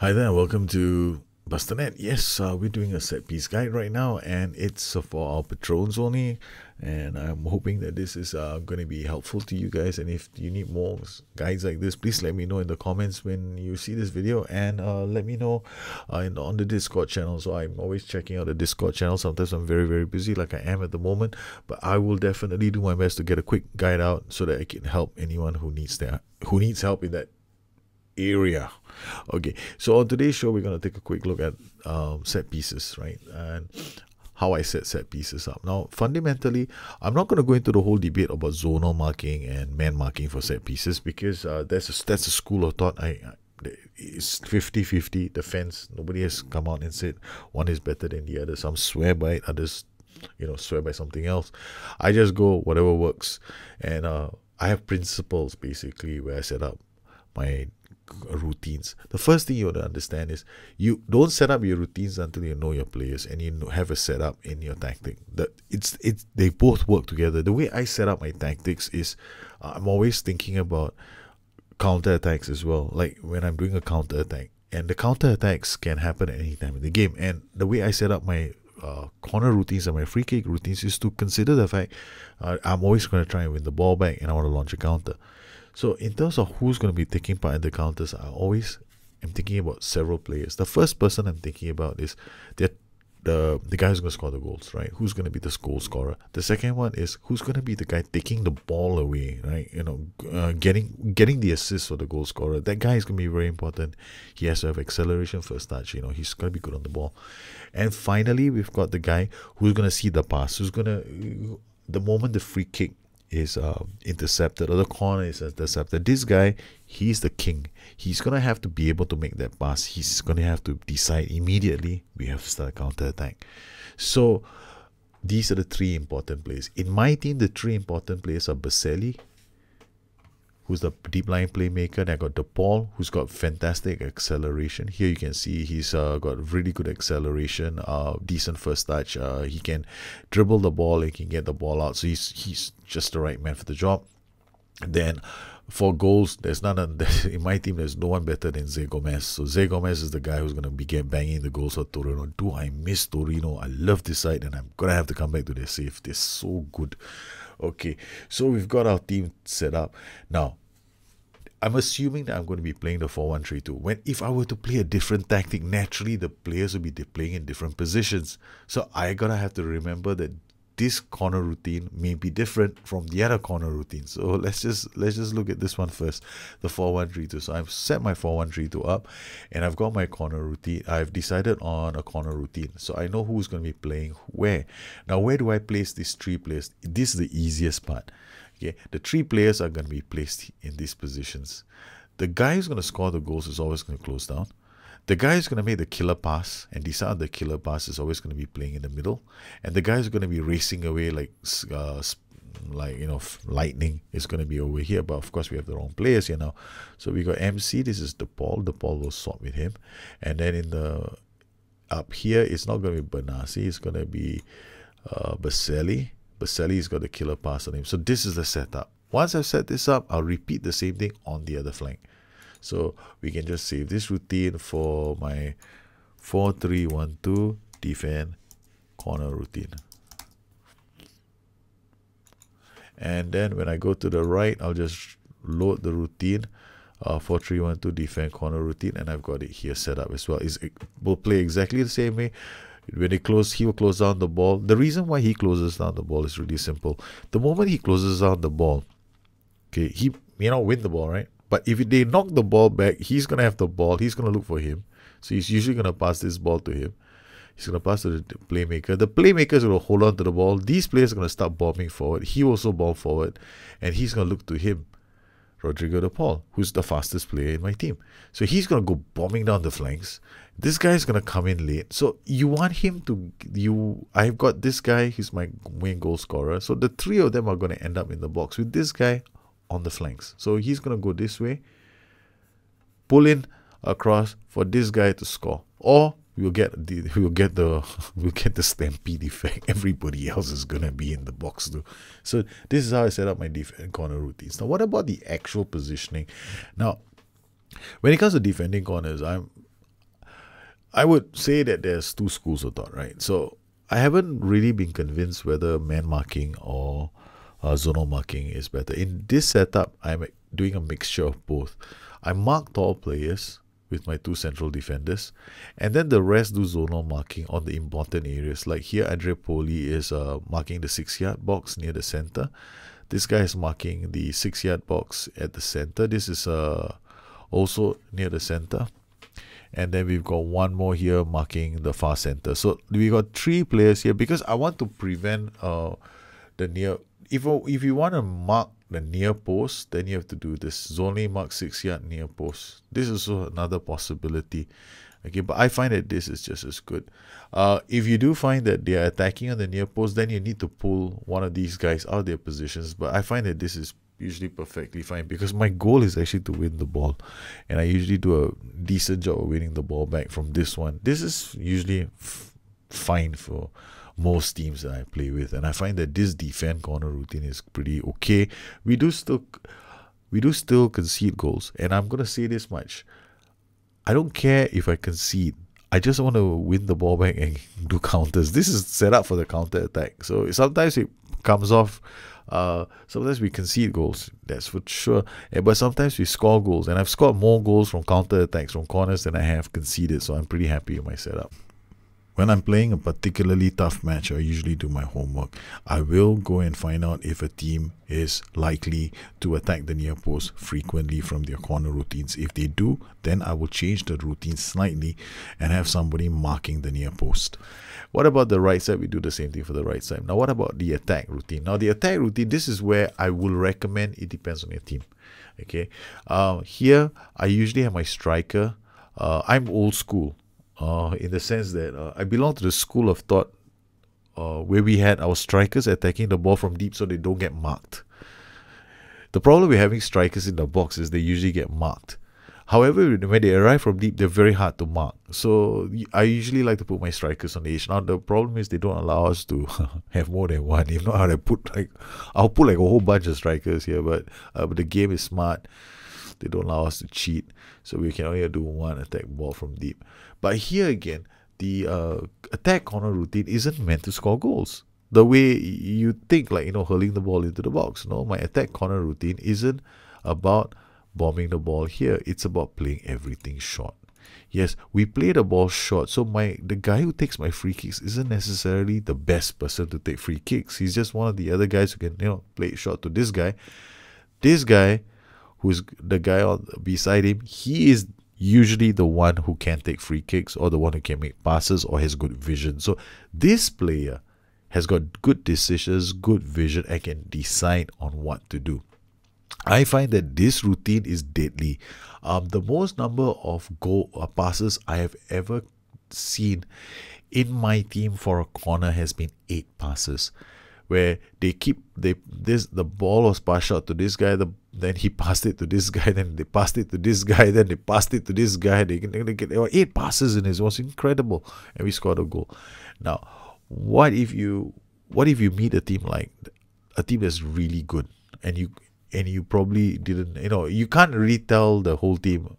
Hi there, welcome to Busternet. Yes, uh, we're doing a set piece guide right now, and it's for our patrons only. And I'm hoping that this is uh, going to be helpful to you guys. And if you need more guides like this, please let me know in the comments when you see this video, and uh, let me know uh, in, on the Discord channel. So I'm always checking out the Discord channel. Sometimes I'm very very busy, like I am at the moment, but I will definitely do my best to get a quick guide out so that I can help anyone who needs that who needs help in that area. okay, so on today's show, we're going to take a quick look at um, set pieces, right? And how I set set pieces up. Now, fundamentally, I'm not going to go into the whole debate about zonal marking and man marking for set pieces because uh, that's a, that's a school of thought. I, I it's 50 50 defense nobody has come out and said one is better than the other some swear by it others you know swear by something else i just go whatever works and uh, i have principles basically where i set up my routines. The first thing you want to understand is you don't set up your routines until you know your players and you have a setup in your tactic. That it's it they both work together. The way I set up my tactics is uh, I'm always thinking about counter attacks as well. Like when I'm doing a counter attack, and the counter attacks can happen at any time in the game. And the way I set up my uh, corner routines and my free kick routines is to consider the fact uh, I'm always going to try and win the ball back and I want to launch a counter. So in terms of who's going to be taking part in the counters, I always am thinking about several players. The first person I'm thinking about is the the, the guy who's going to score the goals, right? Who's going to be the goal scorer? The second one is who's going to be the guy taking the ball away, right? You know, uh, getting getting the assist for the goal scorer. That guy is going to be very important. He has to have acceleration first touch. You know, he's going to be good on the ball. And finally, we've got the guy who's going to see the pass. Who's going to the moment the free kick is uh, intercepted or the corner is intercepted. This guy, he's the king. He's going to have to be able to make that pass. He's going to have to decide immediately. We have to start counter attack. So these are the three important plays. In my team, the three important plays are Baselli, who's the deep line playmaker. Then I got DePaul, who's got fantastic acceleration. Here you can see he's uh, got really good acceleration, uh, decent first touch. Uh, he can dribble the ball, he can get the ball out. So he's he's just the right man for the job. Then for goals, there's none in my team. There's no one better than Zé Gomez. So Zé Gomez is the guy who's gonna be get banging the goals for Torino. Do I miss Torino? I love this side, and I'm gonna have to come back to their safe. They're so good. Okay, so we've got our team set up. Now, I'm assuming that I'm going to be playing the 4-1-3-2. When if I were to play a different tactic, naturally the players would be playing in different positions. So I gotta have to remember that this corner routine may be different from the other corner routine. So let's just let's just look at this one first, the 4132. So I've set my 4132 up and I've got my corner routine. I've decided on a corner routine. So I know who's going to be playing where. Now where do I place these three players? This is the easiest part. Okay, the three players are going to be placed in these positions. The guy who's going to score the goals is always going to close down. The guy who's going to make the killer pass, and this the killer pass, is always going to be playing in the middle, and the guy is going to be racing away like, uh, like you know, lightning is going to be over here. But of course, we have the wrong players here now. So we got MC. This is the Paul. The Paul will swap with him, and then in the up here, it's not going to be Benassi. It's going to be uh, Baselli. Baselli's got the killer pass on him. So this is the setup. Once I've set this up, I'll repeat the same thing on the other flank. So we can just save this routine for my 4312 defend corner routine. And then when I go to the right, I'll just load the routine uh, 4312 defend corner routine and I've got it here set up as well. It's, it will play exactly the same way. When he close, he will close down the ball. The reason why he closes down the ball is really simple. The moment he closes down the ball, okay, he may not win the ball, right? But if they knock the ball back, he's going to have the ball. He's going to look for him. So he's usually going to pass this ball to him. He's going to pass to the playmaker. The playmakers will hold on to the ball. These players are going to start bombing forward. He also bomb forward. And he's going to look to him, Rodrigo de Paul, who's the fastest player in my team. So he's going to go bombing down the flanks. This guy is going to come in late. So you want him to... you. I've got this guy. He's my main goal scorer. So the three of them are going to end up in the box. With this guy, on the flanks. So he's going to go this way, pulling across for this guy to score. Or we'll get the we'll get the we'll get the stampede effect. Everybody else is gonna be in the box too. So this is how I set up my defense corner routines. Now, what about the actual positioning? Now, when it comes to defending corners, I'm I would say that there's two schools of thought, right? So I haven't really been convinced whether man marking or uh, zonal marking is better. In this setup, I'm doing a mixture of both. I mark tall players with my two central defenders, and then the rest do zonal marking on the important areas. Like here, Andre Poli is uh, marking the six yard box near the center. This guy is marking the six yard box at the center. This is uh, also near the center. And then we've got one more here marking the far center. So we got three players here because I want to prevent uh, the near if if you want to mark the near post, then you have to do this. Zonley mark six yard near post. This is another possibility. Okay, but I find that this is just as good. Uh, if you do find that they are attacking on the near post, then you need to pull one of these guys out of their positions. But I find that this is usually perfectly fine because my goal is actually to win the ball and i usually do a decent job of winning the ball back from this one this is usually fine for most teams that I play with. And I find that this defend corner routine is pretty okay. We do still we do still concede goals. And I'm gonna say this much. I don't care if I concede. I just want to win the ball back and do counters. This is set up for the counter attack. So sometimes it comes off. Uh, sometimes we concede goals, that's for sure. But sometimes we score goals, and I've scored more goals from counter attacks from corners than I have conceded. So I'm pretty happy with my setup. When I'm playing a particularly tough match, I usually do my homework. I will go and find out if a team is likely to attack the near post frequently from their corner routines. If they do, then I will change the routine slightly and have somebody marking the near post. What about the right side? We do the same thing for the right side. Now, what about the attack routine? Now, the attack routine, this is where I will recommend it depends on your team. Okay. Uh, here, I usually have my striker. Uh, I'm old school uh, in the sense that uh, I belong to the school of thought uh, where we had our strikers attacking the ball from deep so they don't get marked. The problem with having strikers in the box is they usually get marked. However, when they arrive from deep, they're very hard to mark. So I usually like to put my strikers on the edge. Now the problem is they don't allow us to have more than one. If not, I put like I'll put like a whole bunch of strikers here. But uh, but the game is smart. They don't allow us to cheat, so we can only do one attack ball from deep. But here again, the uh, attack corner routine isn't meant to score goals. The way you think, like you know, hurling the ball into the box. No, my attack corner routine isn't about bombing the ball here. It's about playing everything short. Yes, we play the ball short. So my the guy who takes my free kicks isn't necessarily the best person to take free kicks. He's just one of the other guys who can, you know, play it short to this guy. This guy who's the guy beside him, he is usually the one who can take free kicks or the one who can make passes or has good vision. So this player has got good decisions, good vision, and can decide on what to do. I find that this routine is deadly. Um, the most number of goal uh, passes I have ever seen in my team for a corner has been eight passes where they keep they this the ball was passed out to this guy, the then he passed it to this guy, then they passed it to this guy, then they passed it to this guy. They, they, get there were eight passes in this. It was incredible, and we scored a goal. Now, what if you what if you meet a team like a team that's really good, and you and you probably didn't you know you can't really tell the whole team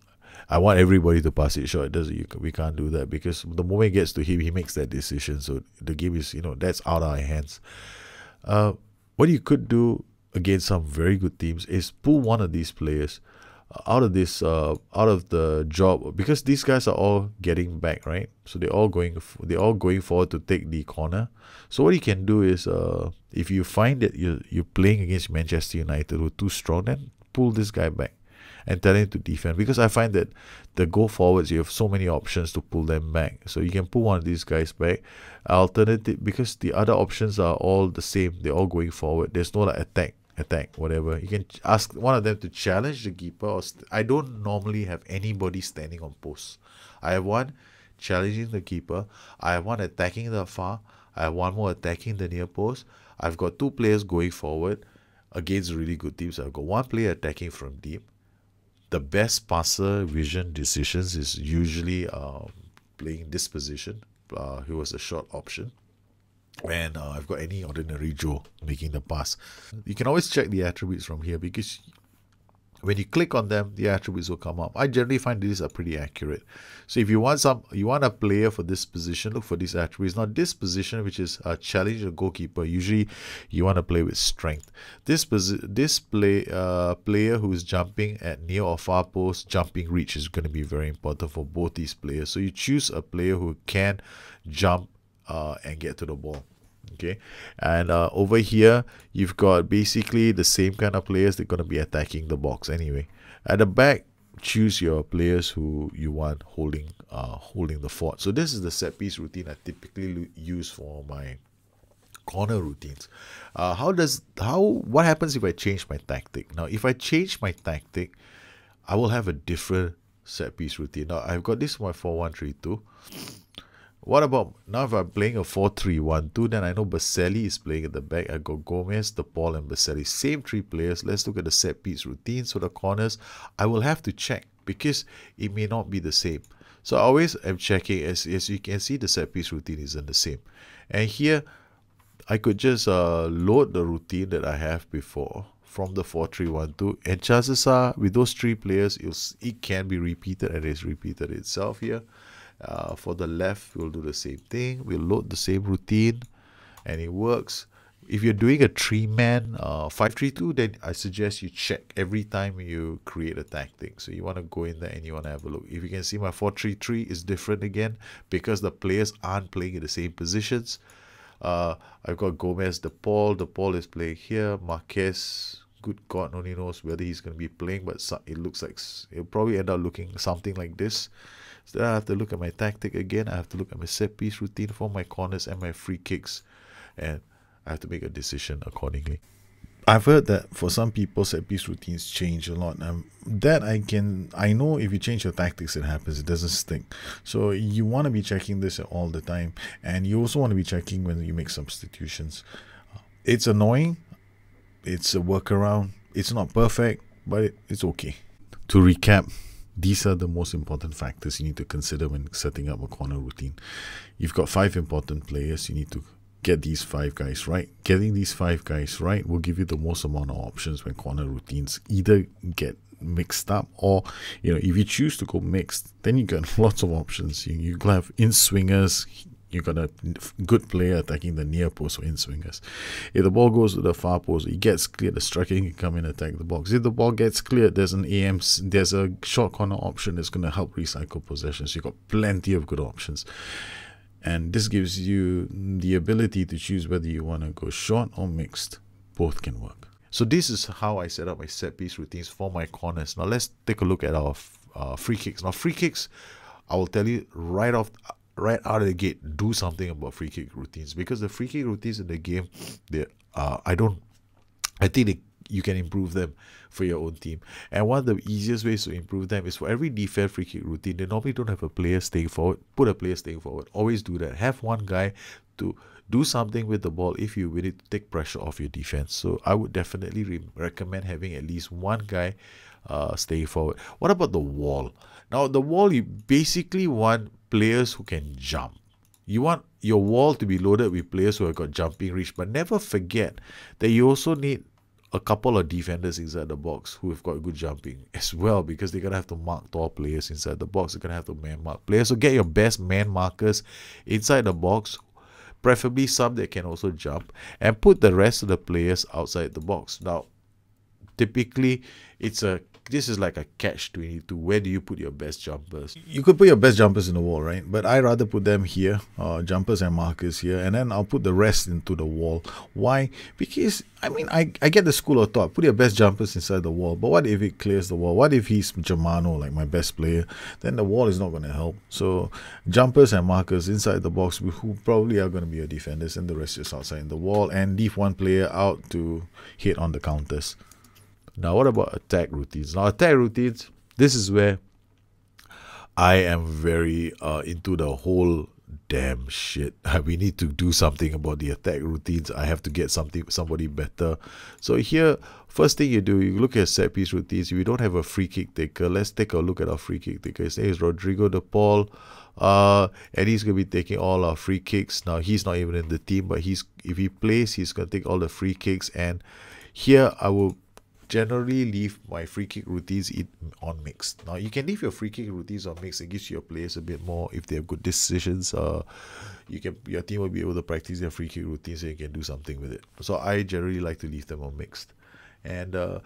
I want everybody to pass it short. It doesn't you, we can't do that because the moment it gets to him, he makes that decision. So the game is, you know, that's out of our hands. Uh, what you could do against some very good teams is pull one of these players uh, out of this uh, out of the job because these guys are all getting back right so they're all going they're all going forward to take the corner so what you can do is uh, if you find that you you're playing against manchester united who are too strong then pull this guy back and tell him to defend because I find that the go forwards you have so many options to pull them back. So you can pull one of these guys back. Alternative because the other options are all the same. They're all going forward. There's no like attack attack, whatever. You can ask one of them to challenge the keeper. Or I don't normally have anybody standing on posts. I have one challenging the keeper. I have one attacking the far. I have one more attacking the near post. I've got two players going forward against really good teams. I've got one player attacking from deep the best passer vision decisions is usually uh, playing this position. Uh, he was a short option. And uh, I've got any ordinary Joe making the pass. You can always check the attributes from here because when you click on them, the attributes will come up. I generally find these are pretty accurate. So if you want some, you want a player for this position, look for these attributes. Now this position, which is a challenge or goalkeeper, usually you want to play with strength. This this play uh, player who is jumping at near or far post, jumping reach is going to be very important for both these players. So you choose a player who can jump uh, and get to the ball okay and uh, over here you've got basically the same kind of players they're going to be attacking the box anyway at the back choose your players who you want holding uh, holding the fort so this is the set piece routine i typically use for my corner routines uh, how does how what happens if i change my tactic now if i change my tactic i will have a different set piece routine now i've got this for 4132 what about now if I'm playing a 4-3-1-2, then I know Baselli is playing at the back. I got Gomez, the Paul, and Baselli. Same three players. Let's look at the set piece routines for the corners. I will have to check because it may not be the same. So I always am checking. As, as you can see, the set piece routine isn't the same. And here, I could just uh, load the routine that I have before from the 4-3-1-2 and chances are with those three players it can be repeated and it's repeated itself here uh, for the left, we'll do the same thing. We'll load the same routine and it works. If you're doing a three man uh, 532, then I suggest you check every time you create a tactic. So you want to go in there and you want to have a look. If you can see my 433 is different again because the players aren't playing in the same positions. Uh, I've got Gomez, the Paul. The Paul is playing here. Marquez good God only knows whether he's going to be playing, but it looks like he'll probably end up looking something like this. So I have to look at my tactic again. I have to look at my set piece routine for my corners and my free kicks, and I have to make a decision accordingly. I've heard that for some people, set piece routines change a lot. Um, that I can, I know if you change your tactics, it happens. It doesn't stink. So you want to be checking this all the time, and you also want to be checking when you make substitutions. It's annoying it's a workaround. It's not perfect, but it, it's okay. To recap, these are the most important factors you need to consider when setting up a corner routine. You've got five important players. You need to get these five guys right. Getting these five guys right will give you the most amount of options when corner routines either get mixed up or you know if you choose to go mixed then you get lots of options you, you have in swingers you got a good player attacking the near post or in swingers. If the ball goes to the far post, he gets cleared. The striker can come in and attack the box. If the ball gets cleared, there's an AM, there's a short corner option that's going to help recycle possessions. You've got plenty of good options. And this gives you the ability to choose whether you want to go short or mixed. Both can work. So this is how I set up my set piece routines for my corners. Now let's take a look at our uh, free kicks. Now free kicks, I will tell you right off right out of the gate, do something about free kick routines because the free kick routines in the game, they uh, I don't, I think they, you can improve them for your own team. And one of the easiest ways to improve them is for every defense free kick routine, they normally don't have a player staying forward. Put a player staying forward. Always do that. Have one guy to do something with the ball if you win it to take pressure off your defense. So I would definitely recommend having at least one guy uh, stay forward. What about the wall? Now the wall you basically want players who can jump. You want your wall to be loaded with players who have got jumping reach, but never forget that you also need a couple of defenders inside the box who have got good jumping as well because they're gonna have to mark tall players inside the box. They're gonna have to man mark players. So get your best man markers inside the box, preferably some that can also jump, and put the rest of the players outside the box. Now, typically it's a this is like a catch 22 where do you put your best jumpers you could put your best jumpers in the wall right but i rather put them here uh, jumpers and markers here and then i'll put the rest into the wall why because i mean i, I get the school of thought put your best jumpers inside the wall but what if it clears the wall what if he's germano like my best player then the wall is not going to help so jumpers and markers inside the box who probably are going to be your defenders and the rest just outside in the wall and leave one player out to hit on the counters now, what about attack routines? Now, attack routines, this is where I am very uh, into the whole damn shit. We need to do something about the attack routines. I have to get something somebody better. So here, first thing you do, you look at set piece routines. If you don't have a free kick taker, let's take a look at our free kick taker. His name is Rodrigo De Paul. Uh, and he's gonna be taking all our free kicks. Now he's not even in the team, but he's if he plays, he's gonna take all the free kicks. And here I will generally leave my free kick routines on mixed. Now you can leave your free kick routines on mixed. It gives your players a bit more if they have good decisions. Uh, you can your team will be able to practice their free kick routines, so you can do something with it. So I generally like to leave them on mixed, and. Uh,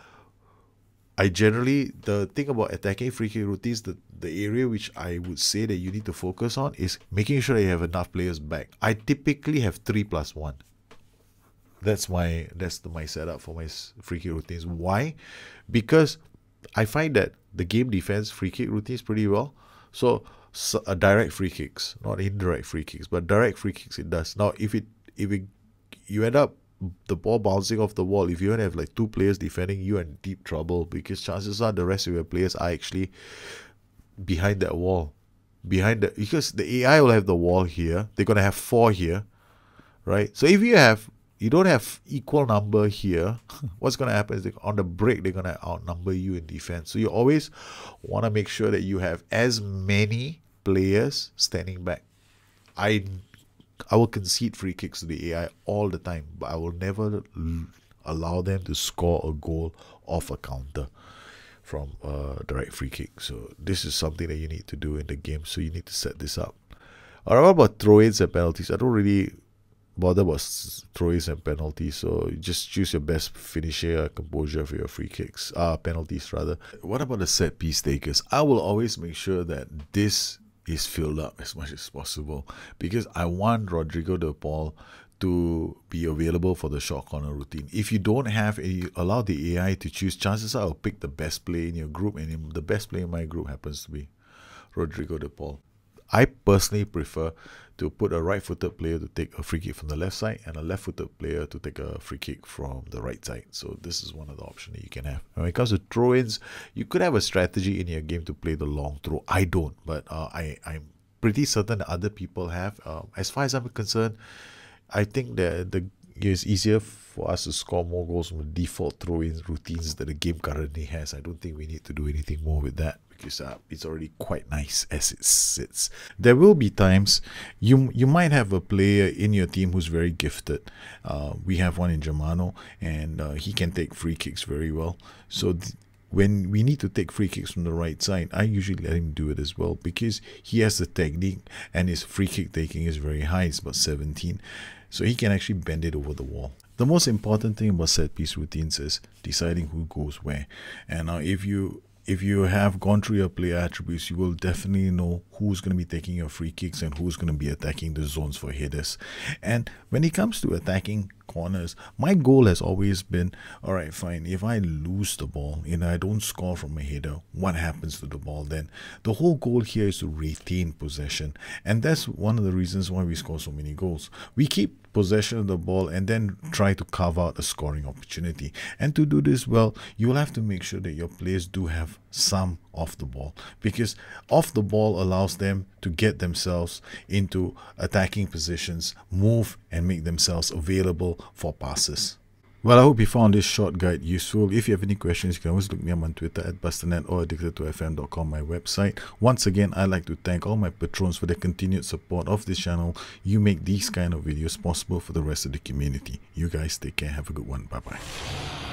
I generally the thing about attacking free kick routines, the, the area which I would say that you need to focus on is making sure you have enough players back. I typically have three plus one that's my that's the, my setup for my free kick routines. Why? Because I find that the game defends free kick routines pretty well. So, so uh, direct free kicks, not indirect free kicks, but direct free kicks it does. Now, if it if it, you end up the ball bouncing off the wall, if you have like two players defending, you in deep trouble because chances are the rest of your players are actually behind that wall, behind the because the AI will have the wall here. They're gonna have four here, right? So if you have you don't have equal number here, what's going to happen is they, on the break, they're going to outnumber you in defense. So you always want to make sure that you have as many players standing back. I, I will concede free kicks to the AI all the time, but I will never allow them to score a goal off a counter from a direct free kick. So this is something that you need to do in the game. So you need to set this up. Or what about throw-ins and penalties? I don't really bother about throws and penalties. So just choose your best finisher composure for your free kicks, uh, penalties rather. What about the set piece takers? I will always make sure that this is filled up as much as possible because I want Rodrigo de Paul to be available for the short corner routine. If you don't have a, eh, allow the AI to choose, chances are I'll pick the best play in your group and the best play in my group happens to be Rodrigo de Paul. I personally prefer to put a right footed player to take a free kick from the left side and a left footed player to take a free kick from the right side. So this is one of the options that you can have. When it comes to throw ins, you could have a strategy in your game to play the long throw. I don't, but uh, I, I'm pretty certain other people have. Um, as far as I'm concerned, I think that the it's easier for us to score more goals from the default throw in routines that the game currently has. I don't think we need to do anything more with that because uh, it's already quite nice as it sits. There will be times you you might have a player in your team who's very gifted. Uh, we have one in Germano, and uh, he can take free kicks very well. So when we need to take free kicks from the right side, I usually let him do it as well because he has the technique and his free kick taking is very high. It's about 17. So he can actually bend it over the wall. The most important thing about set piece routines is deciding who goes where. And now if you if you have gone through your player attributes, you will definitely know who's going to be taking your free kicks and who's going to be attacking the zones for headers. And when it comes to attacking, corners. My goal has always been all right, fine. If I lose the ball and I don't score from a header, what happens to the ball then? The whole goal here is to retain possession, and that's one of the reasons why we score so many goals. We keep possession of the ball and then try to carve out a scoring opportunity. And to do this well, you will have to make sure that your players do have some off the ball because off the ball allows them to get themselves into attacking positions, move, and make themselves available for passes. Well, I hope you found this short guide useful. If you have any questions, you can always look me up on Twitter at Busternet or addicted2fm.com, my website. Once again, I'd like to thank all my patrons for their continued support of this channel. You make these kind of videos possible for the rest of the community. You guys take care. Have a good one. Bye-bye.